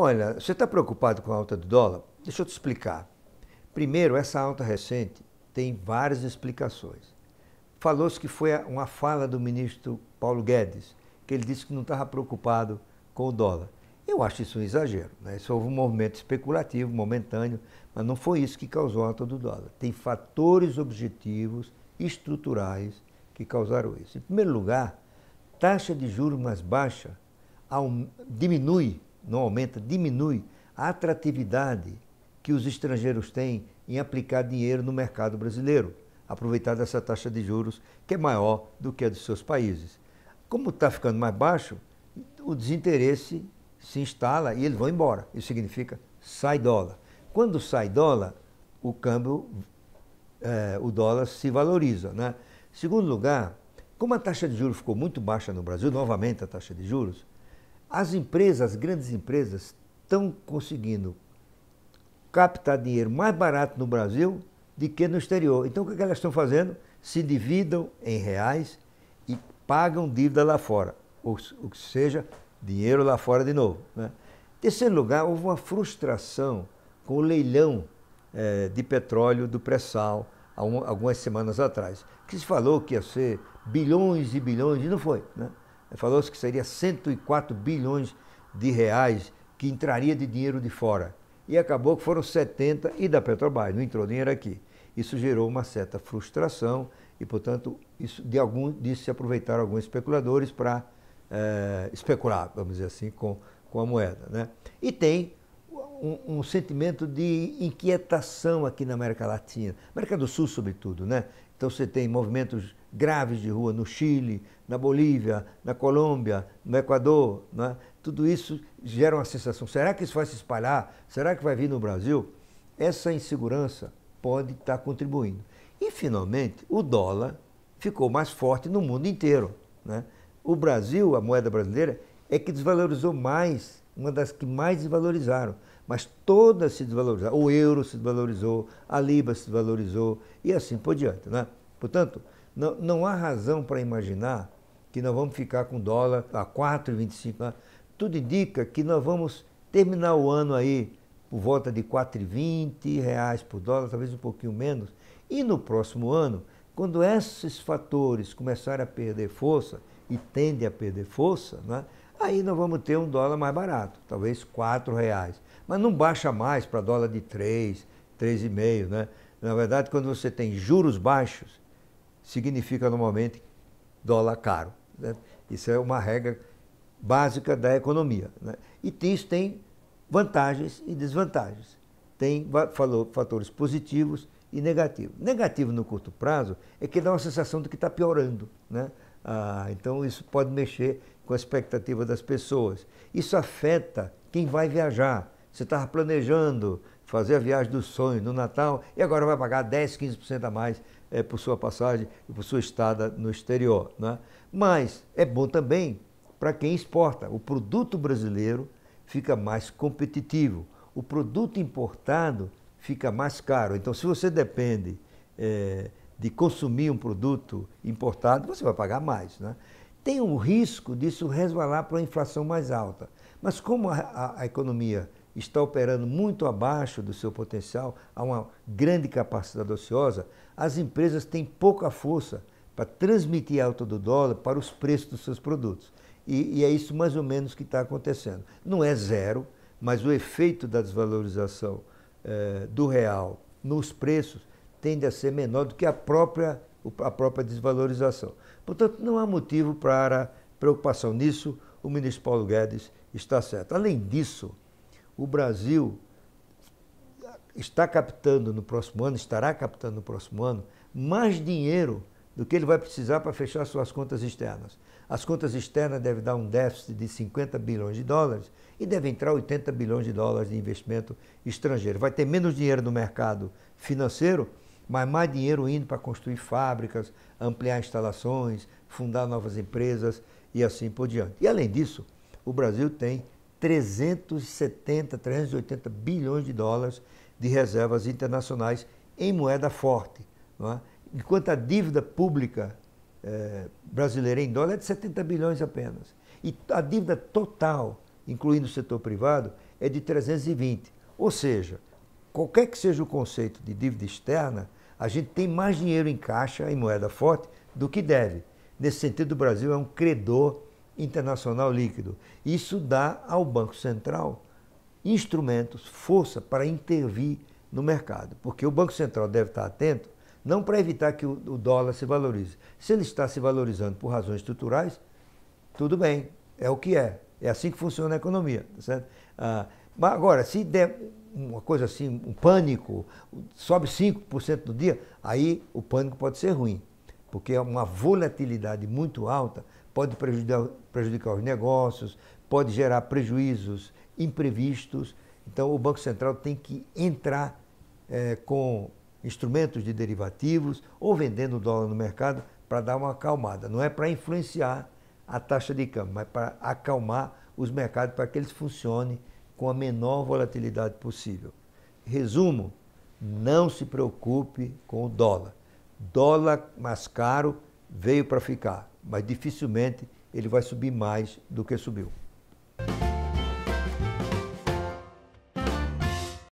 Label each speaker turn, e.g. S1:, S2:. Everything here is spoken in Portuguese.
S1: Olha, você está preocupado com a alta do dólar? Deixa eu te explicar. Primeiro, essa alta recente tem várias explicações. Falou-se que foi uma fala do ministro Paulo Guedes, que ele disse que não estava preocupado com o dólar. Eu acho isso um exagero. Né? Isso houve um movimento especulativo, momentâneo, mas não foi isso que causou a alta do dólar. Tem fatores objetivos, estruturais, que causaram isso. Em primeiro lugar, taxa de juros mais baixa diminui não aumenta, diminui a atratividade que os estrangeiros têm em aplicar dinheiro no mercado brasileiro, aproveitar essa taxa de juros que é maior do que a dos seus países. Como está ficando mais baixo, o desinteresse se instala e eles vão embora. Isso significa sai dólar. Quando sai dólar, o câmbio, é, o dólar se valoriza. Né? Segundo lugar, como a taxa de juros ficou muito baixa no Brasil, novamente a taxa de juros, as empresas, as grandes empresas, estão conseguindo captar dinheiro mais barato no Brasil do que no exterior. Então, o que, é elas estão fazendo? Se dividam em reais e pagam dívida lá fora, ou, seja, dinheiro lá fora de novo. Né? Terceiro lugar, houve uma frustração com o leilão eh, de petróleo do pré-sal algumas semanas atrás, que se falou que ia ser bilhões e bilhões, e não foi. Né? Falou-se que seria 104 bilhões de reais que entraria de dinheiro de fora. E acabou que foram 70 e da Petrobras, não entrou dinheiro aqui. Isso gerou uma certa frustração e, portanto, isso de algum, disso se aproveitaram alguns especuladores para é, especular, vamos dizer assim, com, com a moeda. Né? E tem um, um, sentimento de inquietação aqui na América Latina, América do Sul, sobretudo, né? Então você tem movimentos graves de rua no Chile, na Bolívia, na Colômbia, no Equador, é? tudo isso gera uma sensação. Será que isso vai se espalhar? Será que vai vir no Brasil? Essa insegurança pode estar tá contribuindo. E, finalmente, o dólar ficou mais forte no mundo inteiro. Né? O Brasil, a moeda brasileira, é que desvalorizou mais, uma das que mais desvalorizaram mas todas se desvalorizaram. O euro se desvalorizou, a libra se desvalorizou e assim por diante. Né? Portanto, não, não há razão para imaginar que nós vamos ficar com dólar a 4,25. Né? Tudo indica que nós vamos terminar o ano aí por volta de 4,20 reais por dólar, talvez um pouquinho menos. E no próximo ano, quando esses fatores começarem a perder força, e tendem a perder força, né? aí nós vamos ter um dólar mais barato, talvez quatro reais. Mas não baixa mais para dólar de três, três e meio, né? Na verdade, quando você tem juros baixos, significa normalmente dólar caro. Né? Isso é uma regra básica da economia. Né? E isso tem vantagens e desvantagens. Tem falou, fatores positivos e negativos. Negativo no curto prazo é que dá uma sensação de que está piorando. Né? Ah, então isso pode mexer com a expectativa das pessoas. Isso afeta quem vai viajar. Você estava planejando fazer a viagem dos sonhos no Natal e agora vai pagar 10, 15% a mais é, por sua passagem e por sua estada no exterior. Né? Mas é bom também para quem exporta. O produto brasileiro fica mais competitivo. O produto importado fica mais caro. Então, se você depende é, de consumir um produto importado, você vai pagar mais. Né? tem um risco disso resvalar para uma inflação mais alta. Mas como a, a, a economia está operando muito abaixo do seu potencial, há uma grande capacidade ociosa, as empresas têm pouca força para transmitir a alta do dólar para os preços dos seus produtos. E, e é isso mais ou menos que está acontecendo. Não é zero, mas o efeito da desvalorização eh, do real nos preços tende a ser menor do que a própria a própria desvalorização. Portanto, não há motivo para preocupação nisso, o ministro Paulo Guedes está certo. Além disso, o Brasil está captando no próximo ano, estará captando no próximo ano, mais dinheiro do que ele vai precisar para fechar suas contas externas. As contas externas devem dar um déficit de 50 bilhões de dólares e deve entrar 80 bilhões de dólares de investimento estrangeiro. Vai ter menos dinheiro no mercado financeiro mas mais dinheiro indo para construir fábricas, ampliar instalações, fundar novas empresas e assim por diante. E além disso, o Brasil tem 370, 380 bilhões de dólares de reservas internacionais em moeda forte. É? Enquanto a dívida pública eh, brasileira em dólar é de 70 bilhões apenas. E a dívida total, incluindo o setor privado, é de 320. Ou seja, qualquer que seja o conceito de dívida externa, a gente tem mais dinheiro em caixa, em moeda forte, do que deve. Nesse sentido, o Brasil é um credor internacional líquido. Isso dá ao Banco Central instrumentos, força para intervir no mercado, porque o Banco Central deve estar atento não para evitar que o, dólar se valorize. Se ele está se valorizando por razões estruturais, tudo bem, é o que é. É assim que funciona a economia, tá certo? Ah, agora, se der, uma coisa assim, um pânico, sobe 5% no dia, aí o pânico pode ser ruim, porque uma volatilidade muito alta pode prejudicar, prejudicar os negócios, pode gerar prejuízos imprevistos. Então, o Banco Central tem que entrar é, com instrumentos de derivativos ou vendendo dólar no mercado para dar uma acalmada. Não é para influenciar a taxa de câmbio, mas para acalmar os mercados para que eles funcionem com a menor volatilidade possível. Resumo: não se preocupe com o dólar. Dólar mais caro veio para ficar, mas dificilmente ele vai subir mais do que subiu.